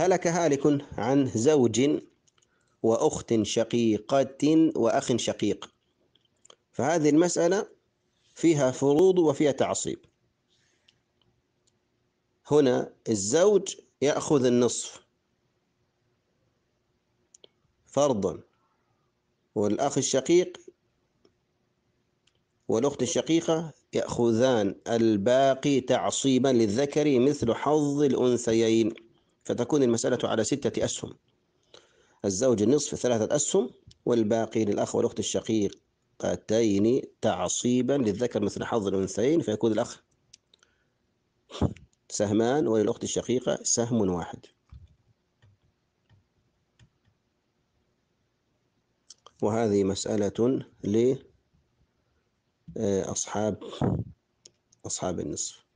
هلك هالك عن زوج وأخت شقيقة وأخ شقيق فهذه المسألة فيها فروض وفيها تعصيب هنا الزوج يأخذ النصف فرضا والأخ الشقيق والأخت الشقيقة يأخذان الباقي تعصيبا للذكر مثل حظ الأنثيين فتكون المسألة على ستة أسهم الزوج النصف ثلاثة أسهم والباقي للأخ والأخت الشقيقتين تعصيبا للذكر مثل حظ الأنثيين فيكون الأخ سهمان وللأخت الشقيقة سهم واحد وهذه مسألة لأصحاب آه، أصحاب النصف